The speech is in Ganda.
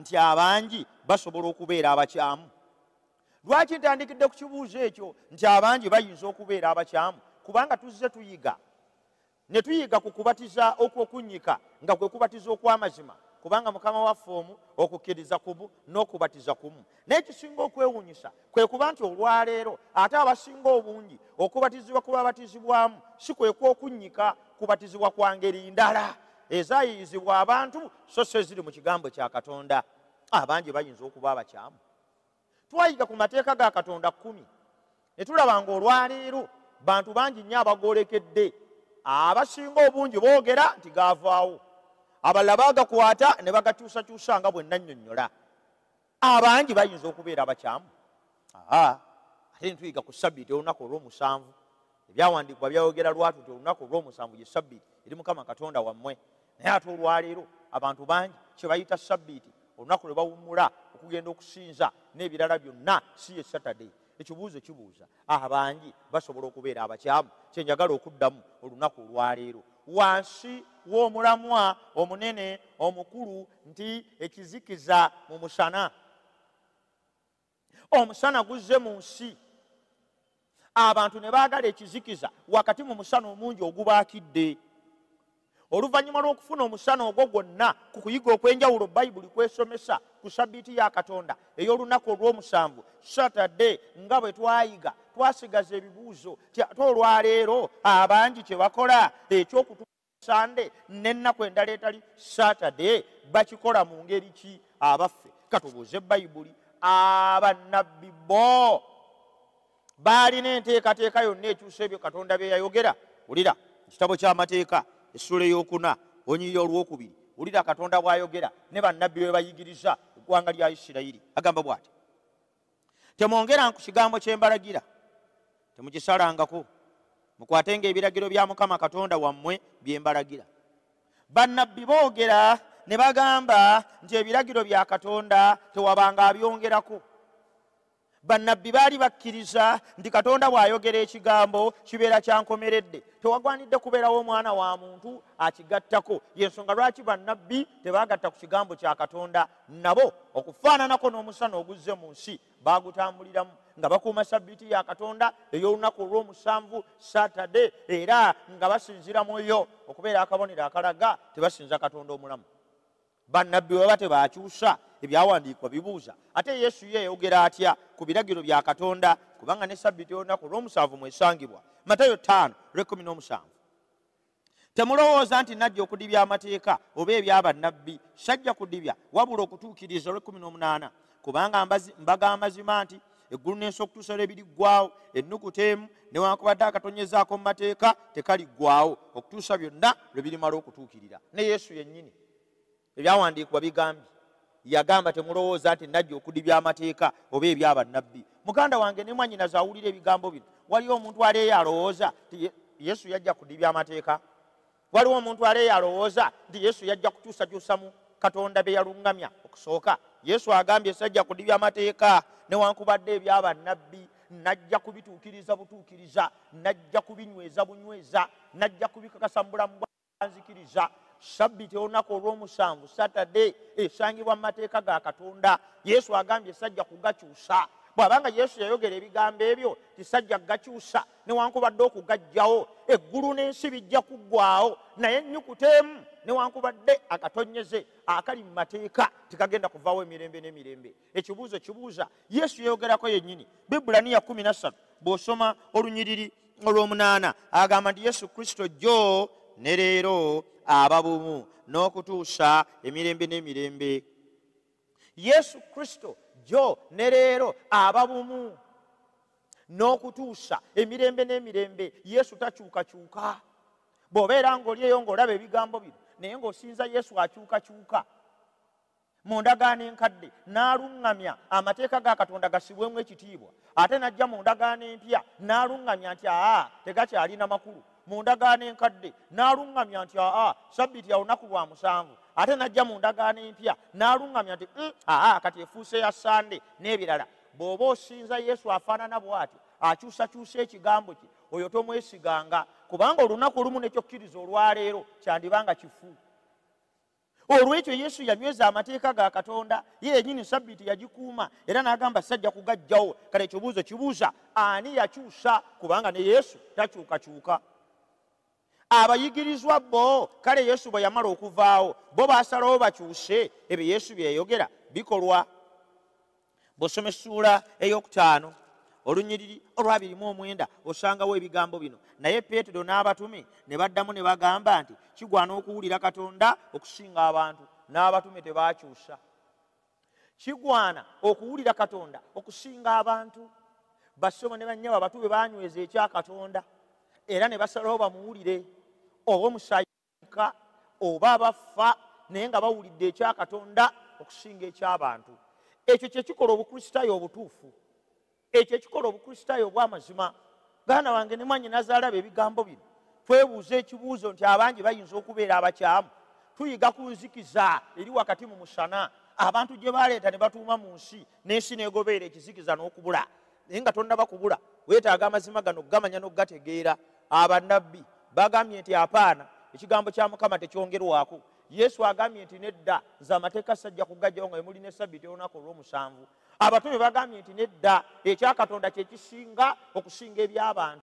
nti abangi basobola okubeera abakyamu lwaki ntandikidde ku kibuuzo ekyo nti abangi bayinza okubeera abakyamu kubanga tuzze tuyiga ne tuyiga ku kubatiza okwokunyika nga kwe kubatiza okw'amazima kubanga mukama waffe omu okukkiriza kumu n'okubatiza kumu naye kisinga okwewunyisa kwe kuba nti olwaleero ate abasinga obungi okubatizibwa kubabatizibwamu si kwekw'okunnyika kubatizibwa kwa ngeri ndala ezayiyizibwa abantu so so eziri mu kigambo kya katonda abangi bayinza okuba abakyamu twayiga ku mateeka ga katonda kumi ne tulaba nga olwaleero bantu bangi nnyo abagolekedde abasinga obungi boogera nti gaavaawo abalala baagakwata ne bagakyusakyusa nga bwenna nnyonnyola abangi bayinza okubeera abakyamu aa ate netuyiga ku sabbiiti olunaku olwomusanvu ebyawandiikibwa byayogera lwatu nti olunaku olwomusanvu ye sabbiiti eri mukama katonda wammwe naye ate olwaleero abantu bangi kyebayita sabbiiti olunaku lwe bawummula okugenda okusinza n'ebirala byonna si ye saturday ekibuuzo kibuuza abangi basobola okubeera abakyamu kyenjagala okuddamu olunaku olwaleero wansi w'omulamwa omunene omukulu nti ekizikiza mu musana omusana guzze mu nsi abantu ne baagala ekizikiza wakati mu musana omungi ogubaakidde oluvannyuma lw'okufuna omusana ogwo gwonna ku kuyiga okw'enjawulo bayibuli kwesomesa ku sabbiiti ya katonda ey'olunaku olw'omusanvu satadde nga bwe twayiga twasigaza ebibuuzo ate olwaleero abangi kye bakola ekyokutusande n'ennaku endala etali satadde bakikola mu ngeri ki abaffe katubuuze bayibuli abannabbi bo baalina enteekateeka yonna ekyusa ebyo katonda bye yayogera wulira ekitabo ky'amateeka essula eyokuna onyiyo olwokubiri ulira katonda bwayogera ne bannabbi we bayigiriza eggwanga lya isirayiri agamba bwati temwongera ku kigambo kyembalagira temukisalangako mukwatenga ebiragiro bya mukama katonda wammwe byembalagira bannabbi boogera ne bagamba nti ebiragiro bya katonda tewabanga abyongerako bannabbi baali bakkiriza nti katonda bw'ayogera ekigambo kibeera kyankomeredde tewagwanidde kubeerawo omwana wa muntu akigattako yensonga lwaki bannabbi tebagatta ku kigambo kya katonda nabo okufaananako n'omusana oguzze mu nsi bagutambuliramu nga bakuuma sabbiiti ya katonda ey'olunaku olw'omusanvu saturday era nga basinziramu yo okubeera akabonero akalaga tebasinza katonda omulamu bannabbi weba tebakyusa ebyawandiikwa bibuuza ate yesu ye yayogera atya ku biragiro bya katonda kubanga ne sabbiti olunaku olw'omusanvu mwesangibwa matayo 5:17 temulowooza nti najja okudibya amateeka oba ebyabannabbi sajja kudibya wabula okutuukiriza olw'e18 kubanga mbaga amazima nti eggulu nensi okutuusa lwebiriggwawo ennukuta emu newankubadde akatonyezaako mu mateeka tekaliggwawo okutuusa byonna lwe birimala okutuukirira ne yesu yennyini ebyawandiikibwa bigambye yagamba temulowooza nti najjukudi byamateeka oba ebyabannabbi muganda wange ne mwanyinaze awulira ebigambo bino waliwo omuntu aleeyo alowooza nti yesu yajja kudibyamateeka waliwo omuntu aleeyo alowooza nti yesu yajja kukyusakyusa mu katonda be yaluŋŋamya okusooka yesu agambye sajja kudibyamateeka newankubadde ebyabannabbi najja kubituukiriza butuukiriza najja kubinyweza bunyweza najja kubikakasa mu bulamu bwanzikiriza sabbiti olunaku olwomusanvu satade esangibwa mu mateeka ga katonda yesu agambye sajja kugakyusa bwabanga yesu yayogera ebigambo ebyo tisajja kugakyusa newankubadde okugagjawo eggulu n'ensi bijja kuggwawo naye nnyukutemu newankubadde akatonyeze akali mu mateeka tikagenda kuvaawo emirembe n'emirembe ekibuuzo kibuuza yesu yayogerako yennyini bibulaniya 13 bw'osoma olunyiriri olw'omunaana agamba nti yesu kristo jjo ne leero ababumu n'okutuusa emirembe n'emirembe yesu kristo jo ne leero ababumu n'okutuusa emirembe n'emirembe yesu takyukakyuka bw'obeera ngaolyeyo ng'olaba ebigambo bino naye ng'osinza yesu akyukakyuka mu ndagaano enkadde n'aluŋŋamya amateeka ga katonda gasibwemu ekitiibwa ate n'ajja mu ndagaano empya n'aluŋŋamya nti aa tegakyalina makulu mundagaano enkadde naalugamya nti aa sabiti yaonaku lwa musanvu ate najja mundagaano empya naalugamya nti mm, aa kati efuuse ya sande n'ebirala bw'oba osinza yesu afaanana bw'atyo akyusakyusa ekigambo kye oyo tomwesiganga kubanga olunaku olumu nekyokkiriza olwaleero kyandibanga kifu olwekyo yesu yanyweza amateeka ga katonda yeenyini sabiti yagikuuma era n'agamba sajja kugajjawo kale ekibuuzo kibuuza ani yakyusa kubanga ne yesu takyukakyuka abayigirizwa bo kale yesu bwe yamala okuvaawo bo basalawo bakyuse ebyo yesu byeyogera bikolwa bwosoma essuula eyokutaano olunyiriri olwabirimu omwenda osangawo ebigambo bino naye peetero n'abatume ne baddamu ne bagamba nti kigwana okuwulira katonda okusinga abantu n'abatume tebakyusa kigwana okuwulira katonda okusinga abantu basomo ne bannyaba abatube banyweza ekyakatonda era ne basalawo bamuwulire oba omusayika oba abafa naye nga bawulidde ekyakatonda okusinga ekyabantu ekyo kyekikola obukristaayo obutuufu ekyo ekikola obukristaayo obwamazima gaana wange ne mwanyi nazaalaba ebigambo bino twebuuza ekibuuzo nti abangi bayinza okubeera abakyamu tuyiga ku nzikiza eri wakati mu musana abantu gye baleeta ne batuuma mu nsi n'ensi negobeera ekizikiza n'okubula naye nga tonnabakubula weetaaga amazima gano gamanya n'okugategeera abannabbi bagambye nti apaana ekigambo kya mukama tekyongerwako yesu agambye nti nedda nze amateeka sajja kugajjawo nga emulina esabiti olunaku olwomusanvu abatume bagambye nti nedda ekyakatonda kyekisinga okusinga ebyabantu